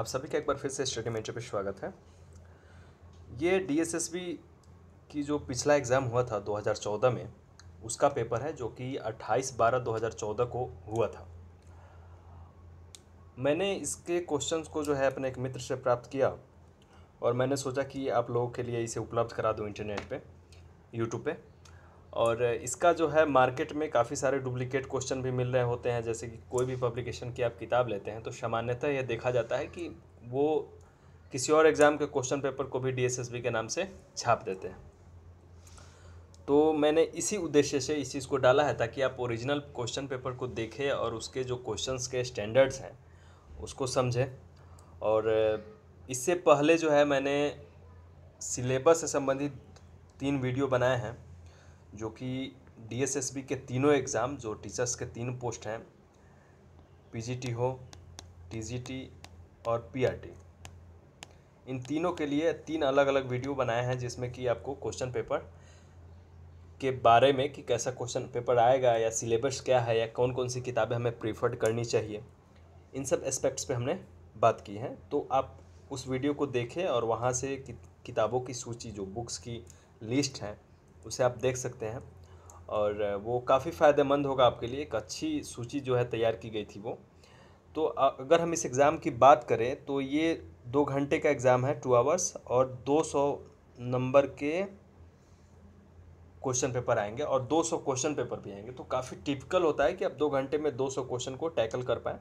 आप सभी का एक बार फिर से स्टडी मेंटर पर स्वागत है ये डीएसएसबी की जो पिछला एग्ज़ाम हुआ था 2014 में उसका पेपर है जो कि 28 बारह 2014 को हुआ था मैंने इसके क्वेश्चंस को जो है अपने एक मित्र से प्राप्त किया और मैंने सोचा कि आप लोगों के लिए इसे उपलब्ध करा दूँ इंटरनेट पे यूट्यूब पे और इसका जो है मार्केट में काफ़ी सारे डुप्लीकेट क्वेश्चन भी मिल रहे होते हैं जैसे कि कोई भी पब्लिकेशन की आप किताब लेते हैं तो सामान्यतः यह देखा जाता है कि वो किसी और एग्ज़ाम के क्वेश्चन पेपर को भी डीएसएसबी के नाम से छाप देते हैं तो मैंने इसी उद्देश्य से इस चीज़ को डाला है ताकि आप ओरिजिनल क्वेश्चन पेपर को देखें और उसके जो क्वेश्चन के स्टैंडर्ड्स हैं उसको समझें और इससे पहले जो है मैंने सिलेबस से संबंधित तीन वीडियो बनाए हैं जो कि डीएसएसबी के तीनों एग्ज़ाम जो टीचर्स के तीन पोस्ट हैं पीजीटी हो टीजीटी और पीआरटी इन तीनों के लिए तीन अलग अलग वीडियो बनाए हैं जिसमें कि आपको क्वेश्चन पेपर के बारे में कि कैसा क्वेश्चन पेपर आएगा या सिलेबस क्या है या कौन कौन सी किताबें हमें प्रीफर्ड करनी चाहिए इन सब एस्पेक्ट्स पे हमने बात की है तो आप उस वीडियो को देखें और वहाँ से किताबों की सूची जो बुक्स की लिस्ट है उसे आप देख सकते हैं और वो काफ़ी फ़ायदेमंद होगा आपके लिए एक अच्छी सूची जो है तैयार की गई थी वो तो अगर हम इस एग्ज़ाम की बात करें तो ये दो घंटे का एग्ज़ाम है टू आवर्स और 200 नंबर के क्वेश्चन पेपर आएंगे और 200 क्वेश्चन पेपर भी आएंगे तो काफ़ी टिपिकल होता है कि आप दो घंटे में 200 क्वेश्चन को टैकल कर पाएँ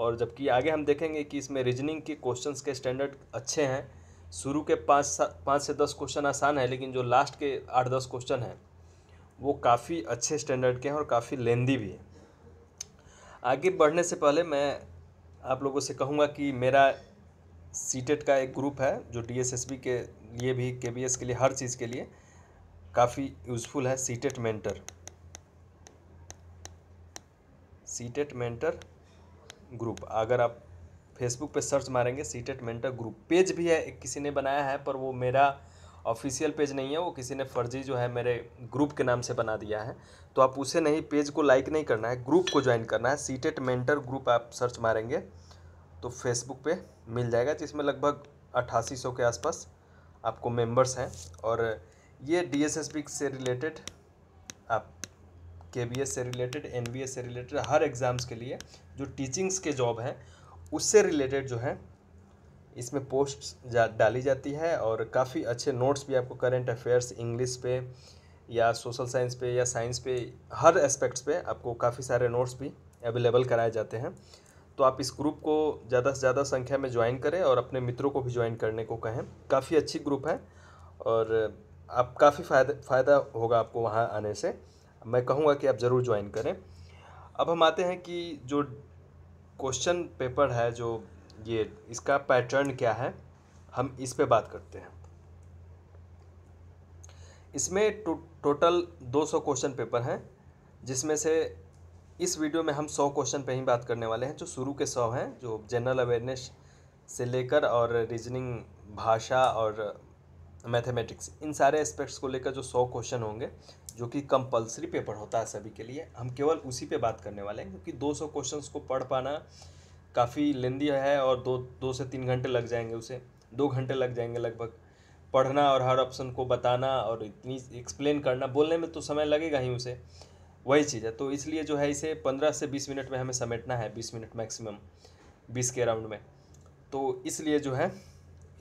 और जबकि आगे हम देखेंगे कि इसमें रीजनिंग के क्वेश्चन के स्टैंडर्ड अच्छे हैं शुरू के पाँच पाँच से दस क्वेश्चन आसान है लेकिन जो लास्ट के आठ दस क्वेश्चन हैं वो काफ़ी अच्छे स्टैंडर्ड के हैं और काफ़ी लेंदी भी हैं आगे बढ़ने से पहले मैं आप लोगों से कहूँगा कि मेरा सीटेट e का एक ग्रुप है जो डीएसएसबी के लिए भी के के लिए हर चीज़ के लिए काफ़ी यूज़फुल है CTET mentor CTET mentor group अगर आप फेसबुक पे सर्च मारेंगे CTET mentor group page भी है एक किसी ने बनाया है पर वो मेरा ऑफिशियल पेज नहीं है वो किसी ने फर्जी जो है मेरे ग्रुप के नाम से बना दिया है तो आप उसे नहीं पेज को लाइक नहीं करना है ग्रुप को ज्वाइन करना है सी टेट मेंटर ग्रुप आप सर्च मारेंगे तो फेसबुक पे मिल जाएगा जिसमें लगभग अट्ठासी सौ के आसपास आपको मेम्बर्स हैं और ये डी से रिलेटेड आप के से रिलेटेड एन से रिलेटेड हर एग्ज़ाम्स के लिए जो टीचिंग्स के जॉब हैं उससे रिलेटेड जो है इसमें पोस्ट जा, डाली जाती है और काफ़ी अच्छे नोट्स भी आपको करेंट अफेयर्स इंग्लिश पे या सोशल साइंस पे या साइंस पे हर एस्पेक्ट्स पे आपको काफ़ी सारे नोट्स भी अवेलेबल कराए जाते हैं तो आप इस ग्रुप को ज़्यादा से ज़्यादा संख्या में ज्वाइन करें और अपने मित्रों को भी ज्वाइन करने को कहें काफ़ी अच्छी ग्रुप है और आप काफ़ी फायदा फ़ायदा होगा आपको वहाँ आने से मैं कहूँगा कि आप ज़रूर ज्वाइन करें अब हम आते हैं कि जो क्वेश्चन पेपर है जो ये इसका पैटर्न क्या है हम इस पे बात करते हैं इसमें टो, टोटल 200 क्वेश्चन पेपर हैं जिसमें से इस वीडियो में हम 100 क्वेश्चन पे ही बात करने वाले हैं जो शुरू के 100 हैं जो जनरल अवेयरनेस से लेकर और रीजनिंग भाषा और मैथमेटिक्स इन सारे एस्पेक्ट्स को लेकर जो सौ क्वेश्चन होंगे जो कि कंपलसरी पेपर होता है सभी के लिए हम केवल उसी पे बात करने वाले हैं क्योंकि 200 क्वेश्चंस को पढ़ पाना काफ़ी लेंदी है और दो दो से तीन घंटे लग जाएंगे उसे दो घंटे लग जाएंगे लगभग पढ़ना और हर ऑप्शन को बताना और इतनी एक्सप्लेन करना बोलने में तो समय लगेगा ही उसे वही चीज़ है तो इसलिए जो है इसे पंद्रह से बीस मिनट में हमें समेटना है बीस मिनट मैक्सिमम बीस के राउंड में तो इसलिए जो है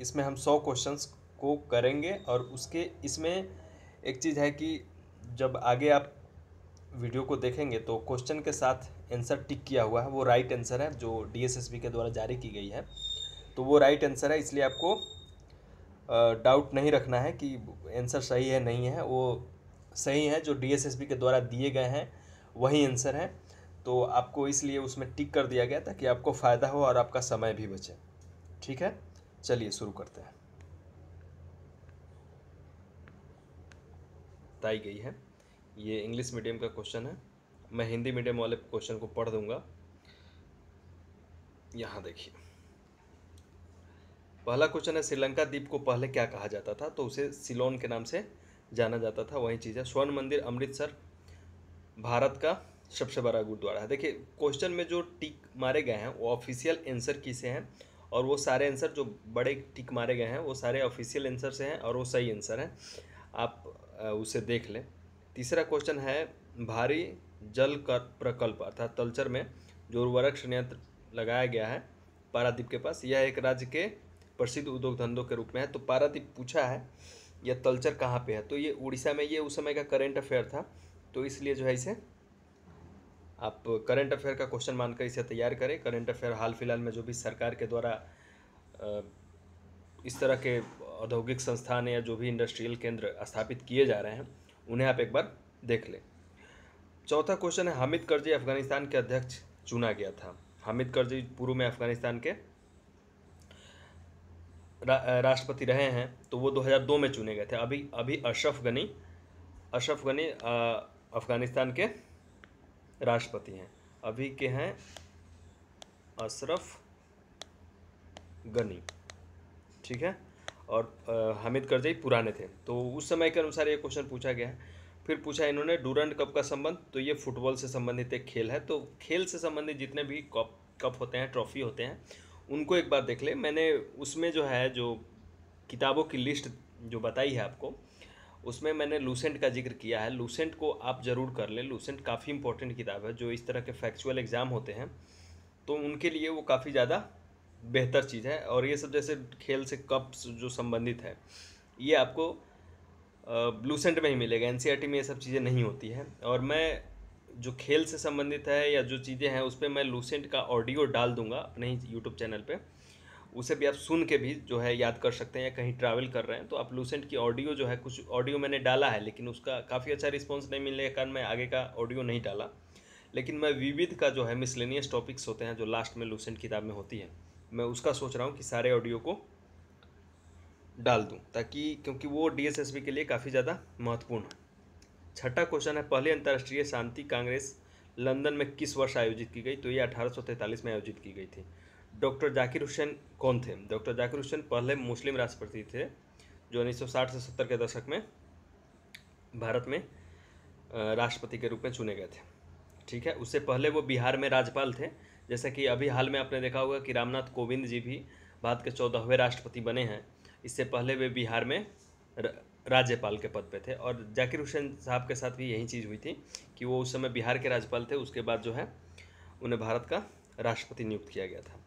इसमें हम सौ क्वेश्चंस को करेंगे और उसके इसमें एक चीज़ है कि जब आगे आप वीडियो को देखेंगे तो क्वेश्चन के साथ आंसर टिक किया हुआ है वो राइट आंसर है जो डीएसएसबी के द्वारा जारी की गई है तो वो राइट आंसर है इसलिए आपको डाउट नहीं रखना है कि आंसर सही है नहीं है वो सही है जो डीएसएसबी के द्वारा दिए गए हैं वही आंसर है तो आपको इसलिए उसमें टिक कर दिया गया ताकि आपको फ़ायदा हो और आपका समय भी बचे ठीक है चलिए शुरू करते हैं बताई गई है ये इंग्लिश मीडियम का क्वेश्चन है मैं हिंदी मीडियम वाले क्वेश्चन को पढ़ दूंगा यहाँ देखिए पहला क्वेश्चन है श्रीलंका द्वीप को पहले क्या कहा जाता था तो उसे सिलोन के नाम से जाना जाता था वही चीज़ है स्वर्ण मंदिर अमृतसर भारत का सबसे बड़ा गुरुद्वारा है देखिए क्वेश्चन में जो टिक मारे गए हैं वो ऑफिशियल आंसर किसे हैं और वो सारे आंसर जो बड़े टिक मारे गए हैं वो सारे ऑफिशियल आंसर से हैं और वो सही आंसर हैं आप उसे देख लें तीसरा क्वेश्चन है भारी जल कर प्रकल्प अर्थात तलचर में जो उर्वरक संयंत्र लगाया गया है पारादीप के पास यह एक राज्य के प्रसिद्ध उद्योग धंधों के रूप में है तो पारादीप पूछा है यह तलचर कहाँ पे है तो ये उड़ीसा में ये उस समय का करेंट अफेयर था तो इसलिए जो है इसे आप करंट अफेयर का क्वेश्चन मानकर इसे तैयार करें करेंट अफेयर हाल फिलहाल में जो भी सरकार के द्वारा इस तरह के औद्योगिक संस्थान या जो भी इंडस्ट्रियल केंद्र स्थापित किए जा रहे हैं उन्हें आप एक बार देख लें चौथा क्वेश्चन है हामिद करजी अफगानिस्तान के अध्यक्ष चुना गया था हामिद करजी पूर्व में अफगानिस्तान के रा, राष्ट्रपति रहे हैं तो वो 2002 में चुने गए थे अभी अभी अशरफ गनी अशरफ गनी अफ़गानिस्तान के राष्ट्रपति हैं अभी के हैं अशरफ गनी ठीक है और हामिद करजई पुराने थे तो उस समय के अनुसार ये क्वेश्चन पूछा गया है फिर पूछा इन्होंने डूरंड कप का संबंध तो ये फुटबॉल से संबंधित एक खेल है तो खेल से संबंधित जितने भी कप कप होते हैं ट्रॉफी होते हैं उनको एक बार देख ले मैंने उसमें जो है जो किताबों की लिस्ट जो बताई है आपको उसमें मैंने लूसेंट का जिक्र किया है लूसेंट को आप ज़रूर कर लें लूसेंट काफ़ी इंपॉर्टेंट किताब है जो इस तरह के फैक्चुअल एग्ज़ाम होते हैं तो उनके लिए वो काफ़ी ज़्यादा बेहतर चीज़ है और ये सब जैसे खेल से कप्स जो संबंधित है ये आपको ब्लू सेंट में ही मिलेगा एन e में ये सब चीज़ें नहीं होती हैं और मैं जो खेल से संबंधित है या जो चीज़ें हैं उस पर मैं लूसेंट का ऑडियो डाल दूंगा अपने ही यूट्यूब चैनल पे उसे भी आप सुन के भी जो है याद कर सकते हैं या कहीं ट्रैवल कर रहे हैं तो आप लूसेंट की ऑडियो जो है कुछ ऑडियो मैंने डाला है लेकिन उसका काफ़ी अच्छा रिस्पॉन्स नहीं मिलने के कारण मैं आगे का ऑडियो नहीं डाला लेकिन मैं विविध का जो है मिसलेनियस टॉपिक्स होते हैं जो लास्ट में लूसेंट किताब में होती है मैं उसका सोच रहा हूँ कि सारे ऑडियो को डाल दूँ ताकि क्योंकि वो डी के लिए काफ़ी ज़्यादा महत्वपूर्ण है छठा क्वेश्चन है पहली अंतर्राष्ट्रीय शांति कांग्रेस लंदन में किस वर्ष आयोजित की गई तो ये अठारह में आयोजित की गई थी डॉक्टर जाकिर हुसैन कौन थे डॉक्टर जाकिर हुसैन पहले मुस्लिम राष्ट्रपति थे जो 1960 से 70 के दशक में भारत में राष्ट्रपति के रूप में चुने गए थे ठीक है उससे पहले वो बिहार में राज्यपाल थे जैसे कि अभी हाल में आपने देखा होगा कि रामनाथ कोविंद जी भी भारत के चौदहवें राष्ट्रपति बने हैं इससे पहले वे बिहार में राज्यपाल के पद पे थे और जाकिर हुसैन साहब के साथ भी यही चीज़ हुई थी कि वो उस समय बिहार के राज्यपाल थे उसके बाद जो है उन्हें भारत का राष्ट्रपति नियुक्त किया गया था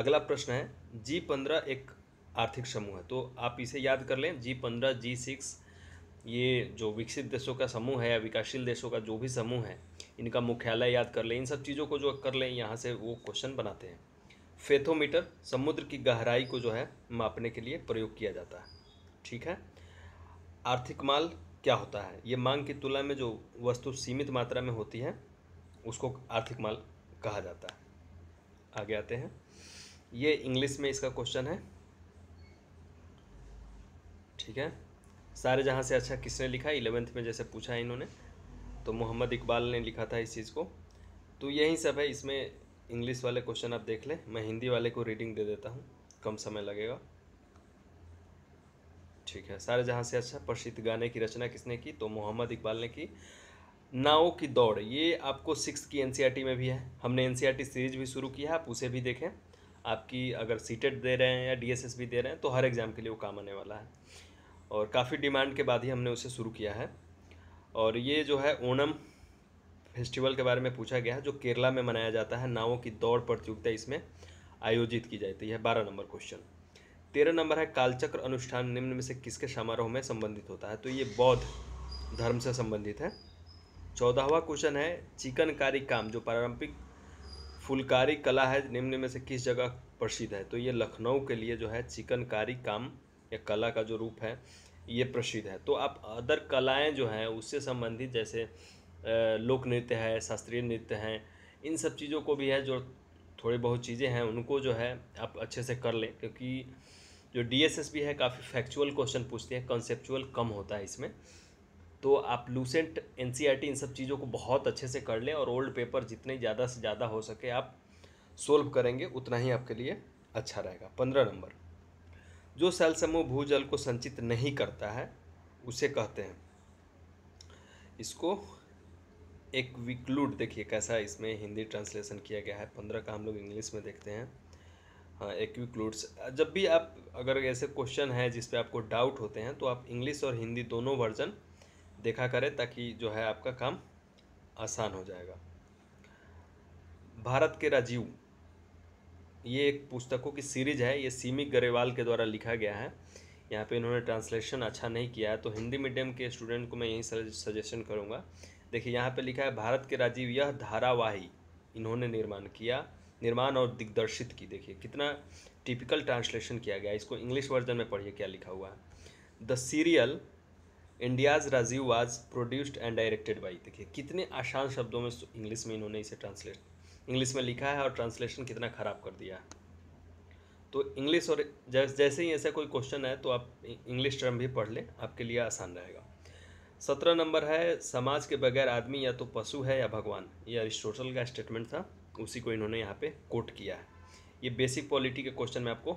अगला प्रश्न है जी पंद्रह एक आर्थिक समूह है तो आप इसे याद कर लें जी पंद्रह जी सिक्स ये जो विकसित देशों का समूह है या विकासशील देशों का जो भी समूह है इनका मुख्यालय याद कर लें इन सब चीज़ों को जो कर लें यहाँ से वो क्वेश्चन बनाते हैं फेथोमीटर समुद्र की गहराई को जो है मापने के लिए प्रयोग किया जाता है ठीक है आर्थिक माल क्या होता है ये मांग की तुलना में जो वस्तु सीमित मात्रा में होती है उसको आर्थिक माल कहा जाता है आगे आते हैं ये इंग्लिश में इसका क्वेश्चन है ठीक है सारे जहाँ से अच्छा किसने लिखा इलेवेंथ में जैसे पूछा है इन्होंने तो मोहम्मद इकबाल ने लिखा था इस चीज़ को तो यही सब है इसमें इंग्लिश वाले क्वेश्चन आप देख लें मैं हिंदी वाले को रीडिंग दे देता हूँ कम समय लगेगा ठीक है सारे जहाँ से अच्छा प्रसिद्ध गाने की रचना किसने की तो मोहम्मद इकबाल ने की नाओ की दौड़ ये आपको सिक्स की एन e में भी है हमने एन e सीरीज भी शुरू किया है आप उसे भी देखें आपकी अगर सीटेट दे रहे हैं या डी भी दे रहे हैं तो हर एग्ज़ाम के लिए वो काम आने वाला है और काफ़ी डिमांड के बाद ही हमने उसे शुरू किया है और ये जो है ओणम फेस्टिवल के बारे में पूछा गया है जो केरला में मनाया जाता है नावों की दौड़ प्रतियोगिता इसमें आयोजित की जाती है बारह नंबर क्वेश्चन तेरह नंबर है कालचक्र अनुष्ठान निम्न में से किसके समारोह में संबंधित होता है तो ये बौद्ध धर्म से संबंधित है चौदहवा क्वेश्चन है चिकनकारी काम जो पारंपरिक फुलकारी कला है निम्न में से किस जगह प्रसिद्ध है तो ये लखनऊ के लिए जो है चिकनकारी काम या कला का जो रूप है ये प्रसिद्ध है तो आप अदर कलाएँ जो हैं उससे संबंधित जैसे लोक नृत्य है शास्त्रीय नृत्य हैं इन सब चीज़ों को भी है जो थोड़ी बहुत चीज़ें हैं उनको जो है आप अच्छे से कर लें क्योंकि जो डी भी है काफ़ी फैक्चुअल क्वेश्चन पूछते हैं कंसेप्चुअल कम होता है इसमें तो आप लूसेंट एन e इन सब चीज़ों को बहुत अच्छे से कर लें और ओल्ड पेपर जितने ज़्यादा से ज़्यादा हो सके आप सोल्व करेंगे उतना ही आपके लिए अच्छा रहेगा पंद्रह नंबर जो सेल समूह भूजल को संचित नहीं करता है उसे कहते हैं इसको एक विक्लूड देखिए कैसा इसमें हिंदी ट्रांसलेशन किया गया है पंद्रह का हम लोग इंग्लिश में देखते हैं हाँ एक विक्लूड्स जब भी आप अगर ऐसे क्वेश्चन है जिसपे आपको डाउट होते हैं तो आप इंग्लिश और हिंदी दोनों वर्जन देखा करें ताकि जो है आपका काम आसान हो जाएगा भारत के राजीव ये एक पुस्तकों की सीरीज है ये सीमिक गरेवाल के द्वारा लिखा गया है यहाँ पे इन्होंने ट्रांसलेशन अच्छा नहीं किया है तो हिंदी मीडियम के स्टूडेंट को मैं यही सजेशन करूँगा देखिए यहाँ पे लिखा है भारत के राजीव यह धारावाही इन्होंने निर्माण किया निर्माण और दिग्दर्शित की देखिए कितना टिपिकल ट्रांसलेशन किया गया इसको इंग्लिश वर्जन में पढ़िए क्या लिखा हुआ है the serial India's Rajiv was produced and directed by देखिए कितने आसान शब्दों में इंग्लिश में इन्होंने इसे ट्रांसलेट इंग्लिश में लिखा है और ट्रांसलेशन कितना ख़राब कर दिया है तो इंग्लिश और जैसे ही ऐसा कोई क्वेश्चन है तो आप इंग्लिश टर्म भी पढ़ लें आपके लिए आसान रहेगा सत्रह नंबर है समाज के बगैर आदमी या तो पशु है या भगवान ये अरिस्टोटल का स्टेटमेंट था उसी को इन्होंने यहाँ पे कोट किया है ये बेसिक पॉलिटी के क्वेश्चन में आपको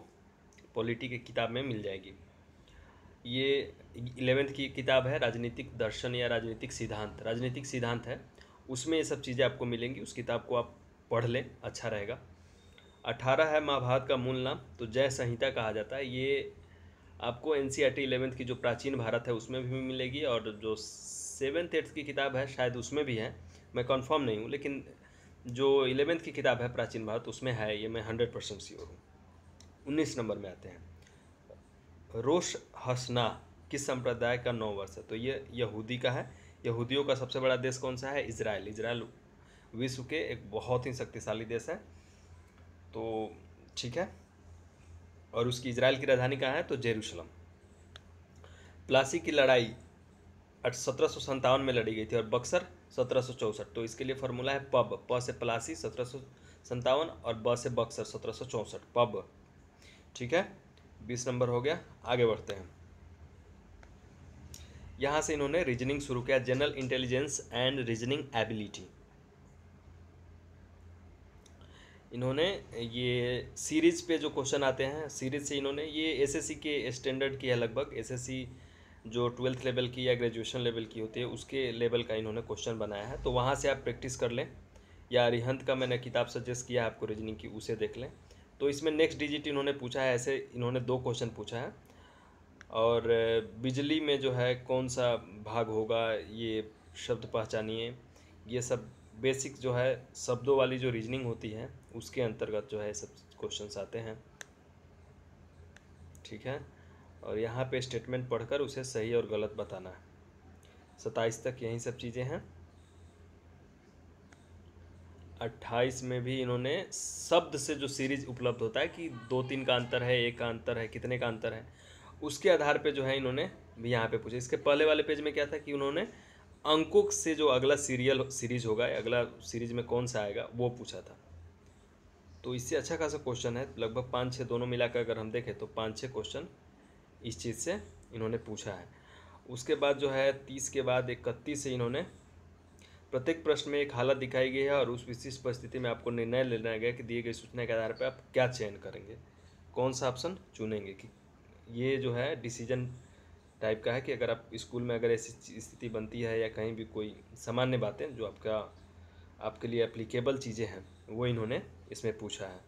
पॉलिटी के किताब में मिल जाएगी ये इलेवेंथ की किताब है राजनीतिक दर्शन या राजनीतिक सिद्धांत राजनीतिक सिद्धांत है उसमें ये सब चीज़ें आपको मिलेंगी उस किताब को आप पढ़ लें अच्छा रहेगा अठारह है महाभारत का मूल नाम तो जय संहिता कहा जाता है ये आपको N C R T eleventh की जो प्राचीन भारत है उसमें भी मिलेगी और जो सेवन्थ एट्थ की किताब है शायद उसमें भी है मैं कन्फर्म नहीं हूँ लेकिन जो इलेवेंथ की किताब है प्राचीन भारत उसमें है ये मैं हंड्रेड परसेंट सी हूँ उन्नीस नंबर में आते हैं रोष हसना किस संप्रदाय का नौ वर्ष है तो ये यहूदी का है यहूदियों का सबसे बड़ा देश कौन सा है इसराइल इसराइल विश्व के एक बहुत ही शक्तिशाली देश है तो ठीक है और उसकी इसराइल की राजधानी कहाँ है तो जेरूशलम प्लासी की लड़ाई सत्रह में लड़ी गई थी और बक्सर सत्रह तो इसके लिए फॉर्मूला है पब प से प्लासी सत्रह और ब से बक्सर सत्रह पब ठीक है बीस नंबर हो गया आगे बढ़ते हैं यहाँ से इन्होंने रीजनिंग शुरू किया general intelligence and reasoning ability इन्होंने ये सीरीज़ पे जो क्वेश्चन आते हैं सीरीज़ से इन्होंने ये एसएससी के स्टैंडर्ड की है लगभग एसएससी जो ट्वेल्थ लेवल की या ग्रेजुएशन लेवल की होती है उसके लेवल का इन्होंने क्वेश्चन बनाया है तो वहाँ से आप प्रैक्टिस कर लें या रिहंत का मैंने किताब सजेस्ट किया है आपको रीजनिंग की उसे देख लें तो इसमें नेक्स्ट डिजिट इन्होंने पूछा है ऐसे इन्होंने दो क्वेश्चन पूछा है और बिजली में जो है कौन सा भाग होगा ये शब्द पहचानिए ये सब बेसिक जो है शब्दों वाली जो रीजनिंग होती है उसके अंतर्गत जो है सब क्वेश्चन आते हैं ठीक है और यहाँ पे स्टेटमेंट पढ़कर उसे सही और गलत बताना है सताईस तक यही सब चीज़ें हैं अट्ठाईस में भी इन्होंने शब्द से जो सीरीज उपलब्ध होता है कि दो तीन का अंतर है एक का अंतर है कितने का अंतर है उसके आधार पे जो है इन्होंने भी यहाँ पे पूछा इसके पहले वाले पेज में क्या था कि उन्होंने अंकुक से जो अगला सीरियल सीरीज होगा अगला सीरीज में कौन सा आएगा वो पूछा था तो इससे अच्छा खासा क्वेश्चन है लगभग पाँच छः दोनों मिलाकर अगर हम देखें तो पाँच छः क्वेश्चन इस चीज़ से इन्होंने पूछा है उसके बाद जो है तीस के बाद इकतीस से इन्होंने प्रत्येक प्रश्न में एक हालत दिखाई गई है और उस विशिष्ट परिस्थिति में आपको निर्णय लेना गया कि दिए गए सूचना के आधार पर आप क्या चयन करेंगे कौन सा ऑप्शन चुनेंगे कि ये जो है डिसीजन टाइप का है कि अगर आप स्कूल में अगर ऐसी स्थिति बनती है या कहीं भी कोई सामान्य बातें जो आपका आपके लिए अप्लीकेबल चीज़ें हैं वो इन्होंने इसमें पूछा है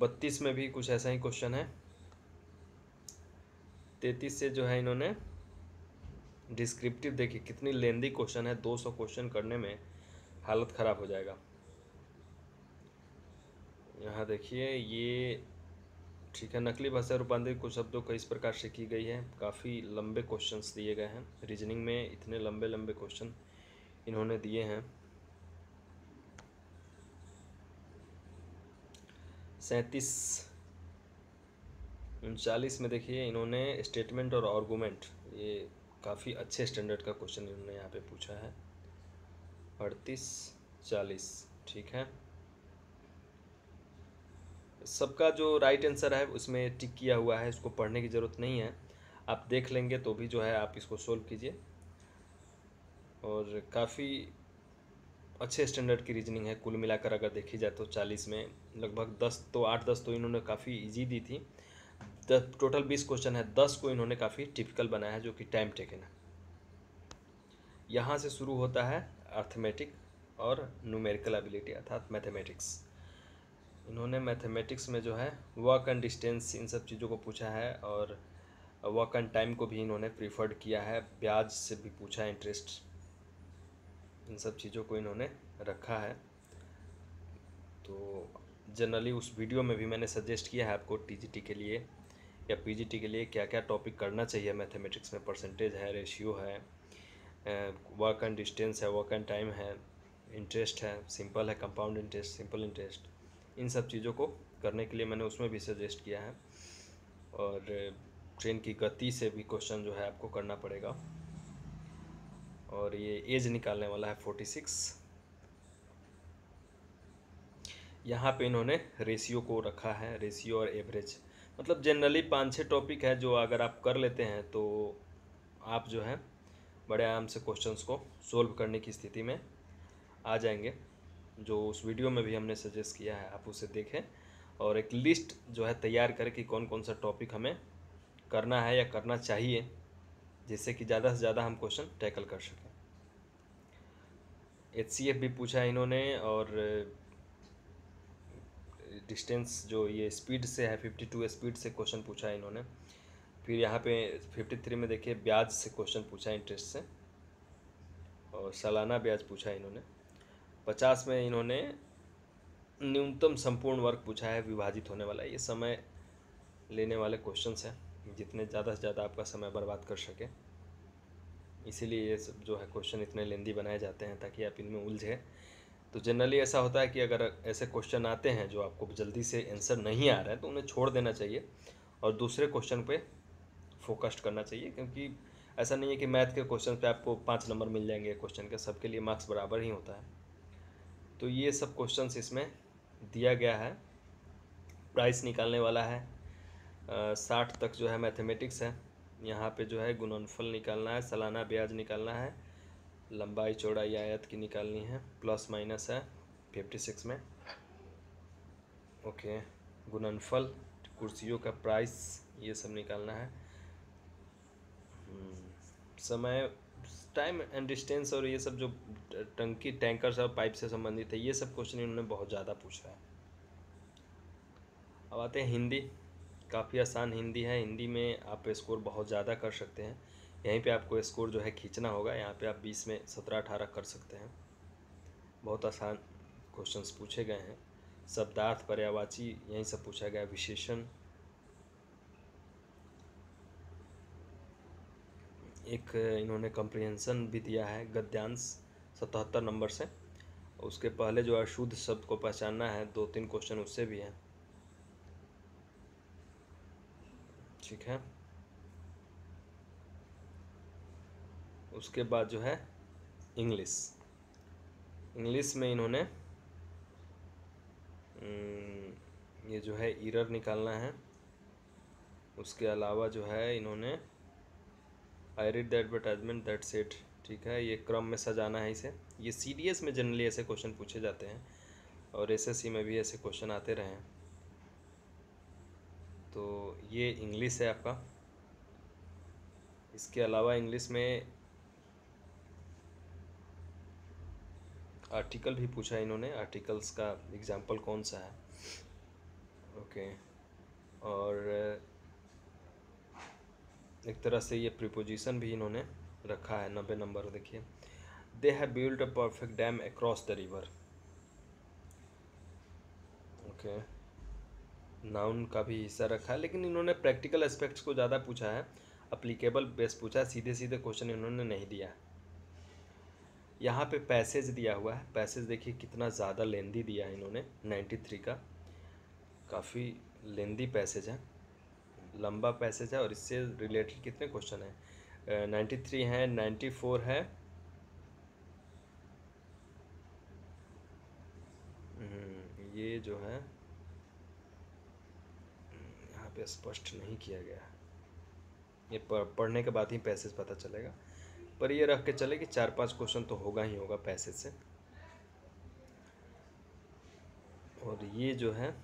बत्तीस में भी कुछ ऐसा ही क्वेश्चन है तैतीस से जो है इन्होंने डिस्क्रिप्टिव देखिए कितनी लेंदी क्वेश्चन है दो सौ क्वेश्चन करने में हालत ख़राब हो जाएगा यहाँ देखिए ये ठीक है नकली भाषा रूपांतरित कुछ शब्दों को इस प्रकार से की गई है काफ़ी लंबे क्वेश्चंस दिए गए हैं रीजनिंग में इतने लंबे लंबे क्वेश्चन इन्होंने दिए हैं सैंतीस उनचालीस में देखिए इन्होंने स्टेटमेंट और आर्गूमेंट ये काफ़ी अच्छे स्टैंडर्ड का क्वेश्चन इन्होंने यहाँ पे पूछा है अड़तीस चालीस ठीक है सबका जो राइट आंसर है उसमें टिक किया हुआ है इसको पढ़ने की ज़रूरत नहीं है आप देख लेंगे तो भी जो है आप इसको सोल्व कीजिए और काफ़ी अच्छे स्टैंडर्ड की रीजनिंग है कुल मिलाकर अगर देखी जाए तो चालीस में लगभग दस तो आठ दस तो इन्होंने काफ़ी ईजी दी थी दस टोटल बीस क्वेश्चन है दस को इन्होंने काफ़ी टिपिकल बनाया है जो कि टाइम टेकन है यहाँ से शुरू होता है अर्थमेटिक और न्यूमेरिकल एबिलिटी अर्थात मैथमेटिक्स इन्होंने मैथमेटिक्स में जो है वर्क एंड डिस्टेंस इन सब चीज़ों को पूछा है और वर्क एंड टाइम को भी इन्होंने प्रीफर्ड किया है ब्याज से भी पूछा है इंटरेस्ट इन सब चीज़ों को इन्होंने रखा है तो जनरली उस वीडियो में भी मैंने सजेस्ट किया है आपको टीजीटी के लिए या पीजीटी के लिए क्या क्या टॉपिक करना चाहिए मैथमेटिक्स में परसेंटेज है रेशियो है वर्क एंड डिस्टेंस है वर्क एंड टाइम है इंटरेस्ट है सिंपल है कंपाउंड इंटरेस्ट सिंपल इंटरेस्ट इन सब चीज़ों को करने के लिए मैंने उसमें भी सजेस्ट किया है और ट्रेन की गति से भी क्वेश्चन जो है आपको करना पड़ेगा और ये एज निकालने वाला है फोर्टी सिक्स यहाँ पे इन्होंने रेशियो को रखा है रेशियो और एवरेज मतलब जनरली पाँच छः टॉपिक है जो अगर आप कर लेते हैं तो आप जो है बड़े आराम से क्वेश्चंस को सोल्व करने की स्थिति में आ जाएंगे जो उस वीडियो में भी हमने सजेस्ट किया है आप उसे देखें और एक लिस्ट जो है तैयार करें कि कौन कौन सा टॉपिक हमें करना है या करना चाहिए जिससे कि ज़्यादा से ज़्यादा हम क्वेश्चन टैकल कर सकें एच भी पूछा है इन्होंने और डिस्टेंस जो ये स्पीड से है फिफ्टी टू स्पीड से क्वेश्चन पूछा है इन्होंने फिर यहाँ पे फिफ्टी थ्री में देखिए ब्याज से क्वेश्चन पूछा है इंटरेस्ट से और सालाना ब्याज पूछा इन्होंने पचास में इन्होंने न्यूनतम संपूर्ण वर्ग पूछा है विभाजित होने वाला ये समय लेने वाले क्वेश्चन हैं जितने ज़्यादा से ज़्यादा आपका समय बर्बाद कर सके इसीलिए ये सब जो है क्वेश्चन इतने लेंदी बनाए जाते हैं ताकि आप इनमें उलझे तो जनरली ऐसा होता है कि अगर ऐसे क्वेश्चन आते हैं जो आपको जल्दी से आंसर नहीं आ रहा है तो उन्हें छोड़ देना चाहिए और दूसरे क्वेश्चन पे फोकस्ड करना चाहिए क्योंकि ऐसा नहीं है कि मैथ के क्वेश्चन पे आपको पाँच नंबर मिल जाएंगे क्वेश्चन के सबके लिए मार्क्स बराबर ही होता है तो ये सब क्वेश्चन इसमें दिया गया है प्राइस निकालने वाला है साठ तक जो है मैथमेटिक्स है यहाँ पे जो है गुणनफल निकालना है सालाना ब्याज निकालना है लंबाई चौड़ाई आयत की निकालनी है प्लस माइनस है फिफ्टी सिक्स में ओके गुणनफल कुर्सियों का प्राइस ये सब निकालना है हम्म, समय टाइम एंड डिस्टेंस और ये सब जो टंकी टैंकर और पाइप से संबंधित है ये सब क्वेश्चन इन्होंने बहुत ज़्यादा पूछा है अब आते हैं हिंदी काफ़ी आसान हिंदी है हिंदी में आप स्कोर बहुत ज़्यादा कर सकते हैं यहीं पे आपको स्कोर जो है खींचना होगा यहाँ पे आप 20 में 17 अठारह कर सकते हैं बहुत आसान क्वेश्चंस पूछे गए हैं शब्दार्थ पर्यावाची यहीं सब पूछा गया विशेषण एक इन्होंने कंप्रिहेंसन भी दिया है गद्यांश सतहत्तर नंबर से उसके पहले जो अशुद्ध शब्द को पहचानना है दो तीन क्वेश्चन उससे भी हैं ठीक है उसके बाद जो है इंग्लिश इंग्लिश में इन्होंने हम्म, ये जो है ईरर निकालना है उसके अलावा जो है इन्होंने I read the advertisement that set ठीक है ये क्रम में सजाना है इसे ये सी डी एस में जनरली ऐसे क्वेश्चन पूछे जाते हैं और एस एस सी में भी ऐसे क्वेश्चन आते रहे हैं तो ये इंग्लिश है आपका इसके अलावा इंग्लिश में आर्टिकल भी पूछा इन्होंने आर्टिकल्स का एग्ज़ाम्पल कौन सा है ओके और एक तरह से ये प्रिपोजिशन भी इन्होंने रखा है नब्बे नंबर देखिए they have build a perfect dam across the river okay noun का भी हिस्सा रखा है लेकिन इन्होंने प्रैक्टिकल एस्पेक्ट्स को ज़्यादा पूछा है अप्लीकेबल बेस पूछा है सीधे सीधे क्वेश्चन इन्होंने नहीं दिया है यहाँ पे पैसेज दिया हुआ है पैसेज देखिए कितना ज़्यादा लेंदी दिया है इन्होंने नाइन्टी थ्री का काफ़ी लेंदी पैसेज है लंबा पैसेज है और इससे रिलेटेड कितने क्वेश्चन हैं नाइन्टी थ्री हैं नाइन्टी फोर है ये जो है हम्म, यहाँ पे स्पष्ट नहीं किया गया ये पढ़ने के बाद ही पैसेज पता चलेगा पर ये रख के चले कि चार पांच क्वेश्चन तो होगा ही होगा पैसेज से और ये जो है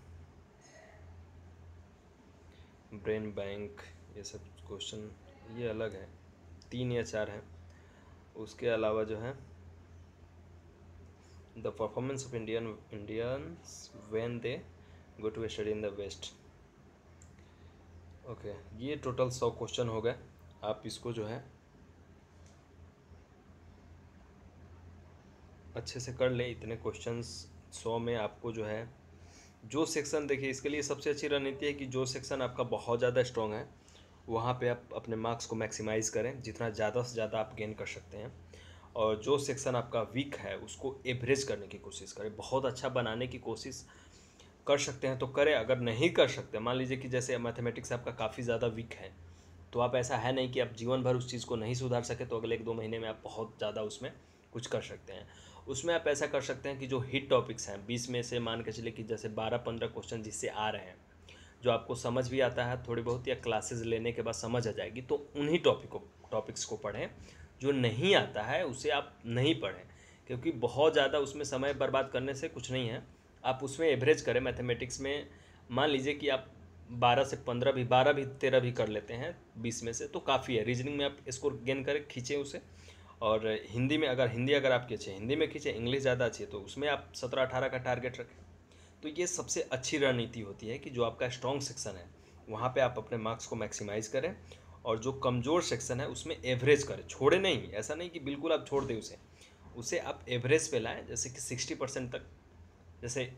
ब्रेन बैंक ये सब क्वेश्चन ये अलग है तीन या चार हैं उसके अलावा जो है the performance of Indian Indians when they go to study in the west okay ये टोटल सौ क्वेश्चन हो गए आप इसको जो है अच्छे से कर लें इतने क्वेश्चंस सौ में आपको जो है जो सेक्शन देखिए इसके लिए सबसे अच्छी रणनीति है कि जो सेक्शन आपका बहुत ज़्यादा स्ट्रॉन्ग है वहाँ पे आप अपने मार्क्स को मैक्सिमाइज़ करें जितना ज़्यादा से ज़्यादा आप गेन कर सकते हैं और जो सेक्शन आपका वीक है उसको एवरेज करने की कोशिश करें बहुत अच्छा बनाने की कोशिश कर सकते हैं तो करें अगर नहीं कर सकते मान लीजिए कि जैसे मैथमेटिक्स आपका काफ़ी ज़्यादा वीक है तो आप ऐसा है नहीं कि आप जीवन भर उस चीज़ को नहीं सुधार सके तो अगले एक दो महीने में आप बहुत ज़्यादा उसमें कुछ कर सकते हैं उसमें आप ऐसा कर सकते हैं कि जो हिट टॉपिक्स हैं बीस में से मान के चले कि जैसे बारह पंद्रह क्वेश्चन जिससे आ रहे हैं जो आपको समझ भी आता है थोड़ी बहुत या क्लासेस लेने के बाद समझ आ जाएगी तो उन्हीं टॉपिक को टॉपिक्स को पढ़ें जो नहीं आता है उसे आप नहीं पढ़ें क्योंकि बहुत ज़्यादा उसमें समय बर्बाद करने से कुछ नहीं है आप उसमें एवरेज करें मैथमेटिक्स में मान लीजिए कि आप बारह से पंद्रह भी बारह भी तेरह भी कर लेते हैं बीस में से तो काफ़ी है रीजनिंग में आप स्कोर गेन करें खींचें उसे और हिंदी में अगर हिंदी अगर आपकी अच्छी हिंदी में खींचे इंग्लिश ज़्यादा अच्छी है तो उसमें आप सत्रह अठारह का टारगेट रखें तो ये सबसे अच्छी रणनीति होती है कि जो आपका स्ट्रॉन्ग सेक्शन है वहाँ पर आप अपने मार्क्स को मैक्सिमाइज़ करें और जो कमज़ोर सेक्शन है उसमें एवरेज करें छोड़े नहीं ऐसा नहीं कि बिल्कुल आप छोड़ दें उसे उसे आप एवरेज पे लाएं जैसे कि सिक्सटी परसेंट तक जैसे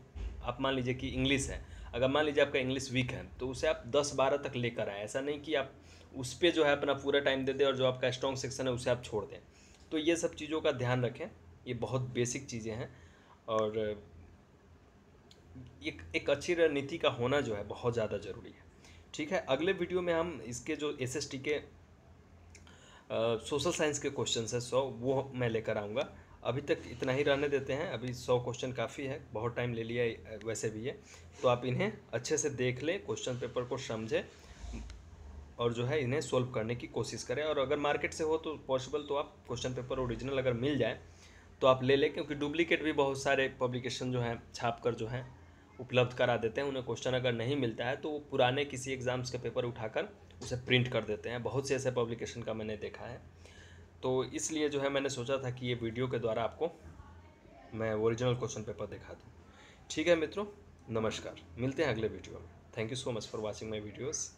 आप मान लीजिए कि इंग्लिश है अगर मान लीजिए आपका इंग्लिश वीक है तो उसे आप दस बारह तक लेकर आएँ ऐसा नहीं कि आप उस पर जो है अपना पूरा टाइम दे दें और जो आपका स्ट्रॉन्ग सेक्शन है उसे आप छोड़ दें तो ये सब चीज़ों का ध्यान रखें ये बहुत बेसिक चीज़ें हैं और एक एक अच्छी रणनीति का होना जो है बहुत ज़्यादा ज़रूरी है ठीक है अगले वीडियो में हम इसके जो एस के सोशल साइंस के क्वेश्चन है सौ वो मैं लेकर आऊँगा अभी तक इतना ही रहने देते हैं अभी सौ क्वेश्चन काफ़ी है बहुत टाइम ले लिया वैसे भी है तो आप इन्हें अच्छे से देख लें क्वेश्चन पेपर को समझें और जो है इन्हें सोल्व करने की कोशिश करें और अगर मार्केट से हो तो पॉसिबल तो आप क्वेश्चन पेपर ओरिजिनल अगर मिल जाए तो आप ले लें क्योंकि डुप्लीकेट भी बहुत सारे पब्लिकेशन जो हैं छाप कर जो हैं उपलब्ध करा देते हैं उन्हें क्वेश्चन अगर नहीं मिलता है तो वो पुराने किसी एग्ज़ाम्स के पेपर उठाकर उसे प्रिंट कर देते हैं बहुत से ऐसे पब्लिकेशन का मैंने देखा है तो इसलिए जो है मैंने सोचा था कि ये वीडियो के द्वारा आपको मैं ओरिजिनल क्वेश्चन पेपर दिखा दूँ ठीक है मित्रों नमस्कार मिलते हैं अगले वीडियो में thank you so much for watching my videos